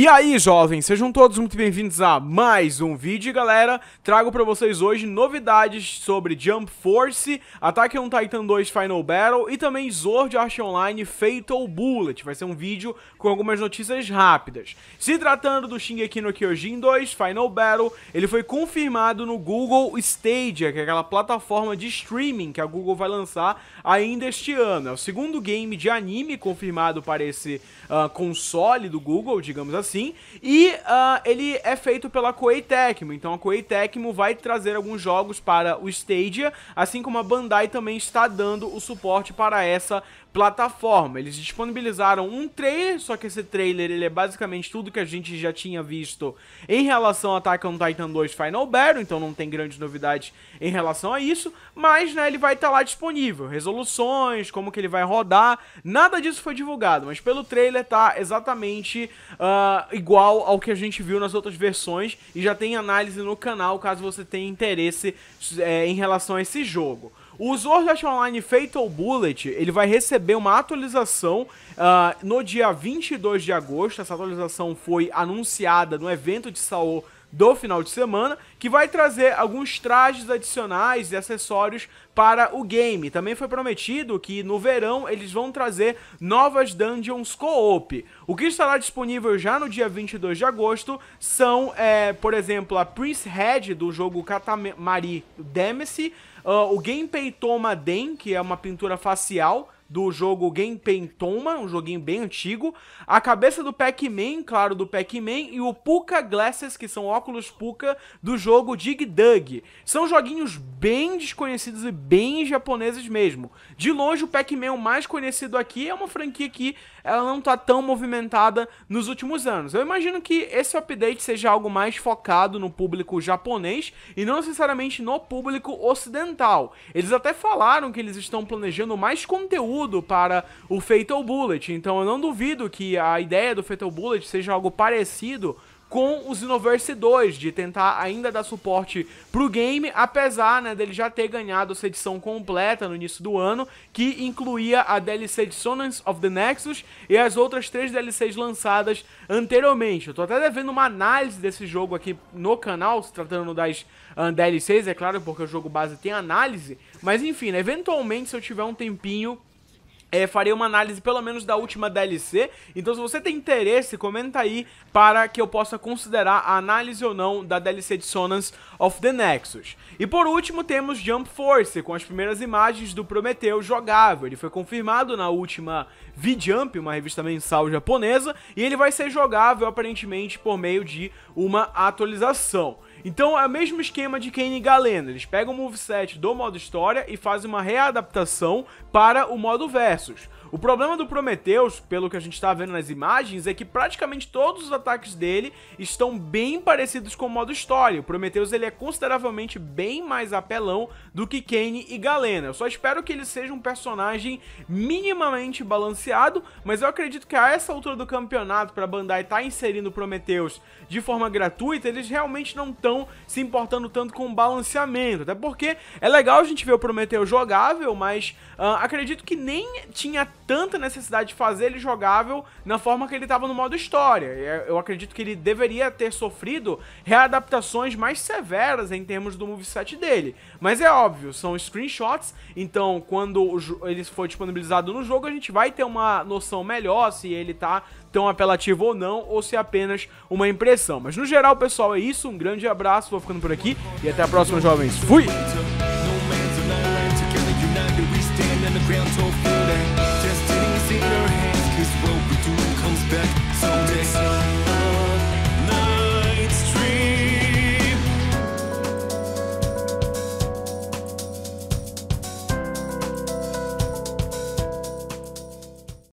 E aí, jovens, sejam todos muito bem-vindos a mais um vídeo, galera. Trago para vocês hoje novidades sobre Jump Force, Attack on Titan 2 Final Battle e também Sword Art Online Fatal Bullet. Vai ser um vídeo com algumas notícias rápidas. Se tratando do Shingeki no Kyojin 2 Final Battle, ele foi confirmado no Google Stadia, que é aquela plataforma de streaming que a Google vai lançar ainda este ano. É o segundo game de anime confirmado para esse uh, console do Google, digamos assim assim. E uh, ele é feito pela Koei Tecmo. Então a Koei Tecmo vai trazer alguns jogos para o Stadia, assim como a Bandai também está dando o suporte para essa plataforma. Eles disponibilizaram um trailer, só que esse trailer ele é basicamente tudo que a gente já tinha visto em relação a Attack on Titan 2 Final Battle, então não tem grandes novidades em relação a isso, mas né, ele vai estar tá lá disponível, resoluções, como que ele vai rodar, nada disso foi divulgado, mas pelo trailer tá exatamente uh, igual ao que a gente viu nas outras versões e já tem análise no canal caso você tenha interesse é, em relação a esse jogo. O Sword Art Online Fatal Bullet, ele vai receber uma atualização uh, no dia 22 de agosto. Essa atualização foi anunciada no evento de Saul do final de semana, que vai trazer alguns trajes adicionais e acessórios para o game. Também foi prometido que no verão eles vão trazer novas dungeons co-op. O que estará disponível já no dia 22 de agosto são, é, por exemplo, a Prince Head do jogo Katamari Damacy, uh, o Genpei Toma Den, que é uma pintura facial do jogo Genpen Toma, um joguinho bem antigo, a cabeça do Pac-Man, claro, do Pac-Man, e o Puka Glasses, que são óculos Puka do jogo Dig Dug. São joguinhos bem desconhecidos e bem japoneses mesmo. De longe, o Pac-Man mais conhecido aqui é uma franquia que ela não tá tão movimentada nos últimos anos. Eu imagino que esse update seja algo mais focado no público japonês e não necessariamente no público ocidental. Eles até falaram que eles estão planejando mais conteúdo para o Fatal Bullet. Então eu não duvido que a ideia do Fatal Bullet seja algo parecido com o Xenoverse 2, de tentar ainda dar suporte pro game, apesar né, dele já ter ganhado essa edição completa no início do ano, que incluía a DLC de of the Nexus e as outras três DLCs lançadas anteriormente. Eu tô até devendo uma análise desse jogo aqui no canal, se tratando das ah, DLCs, é claro, porque o jogo base tem análise, mas enfim, né, eventualmente se eu tiver um tempinho é, farei uma análise pelo menos da última DLC. Então, se você tem interesse, comenta aí para que eu possa considerar a análise ou não da DLC de Sonans of the Nexus. E por último, temos Jump Force, com as primeiras imagens do Prometeu jogável. Ele foi confirmado na última V-Jump, uma revista mensal japonesa, e ele vai ser jogável aparentemente por meio de uma atualização. Então é o mesmo esquema de Kane e Galena. Eles pegam o moveset do modo história e fazem uma readaptação para o modo versus. O problema do Prometheus, pelo que a gente está vendo nas imagens, é que praticamente todos os ataques dele estão bem parecidos com o modo história. O Prometheus ele é consideravelmente bem mais apelão do que Kane e Galena. Eu só espero que ele seja um personagem minimamente balanceado, mas eu acredito que a essa altura do campeonato, para a Bandai estar tá inserindo o Prometheus de forma gratuita, eles realmente não estão se importando tanto com o balanceamento. Até porque é legal a gente ver o Prometheus jogável, mas uh, acredito que nem tinha tanta necessidade de fazer ele jogável na forma que ele estava no modo história. É, eu acredito que ele deveria ter sofrido readaptações mais severas em termos do moveset dele. Mas é óbvio, são screenshots, então quando ele for disponibilizado no jogo, a gente vai ter uma noção melhor se ele tá tão apelativo ou não, ou se é apenas uma impressão. Mas no geral, pessoal, é isso. Um grande abraço, vou ficando por aqui e até a próxima, jovens. Fui! back.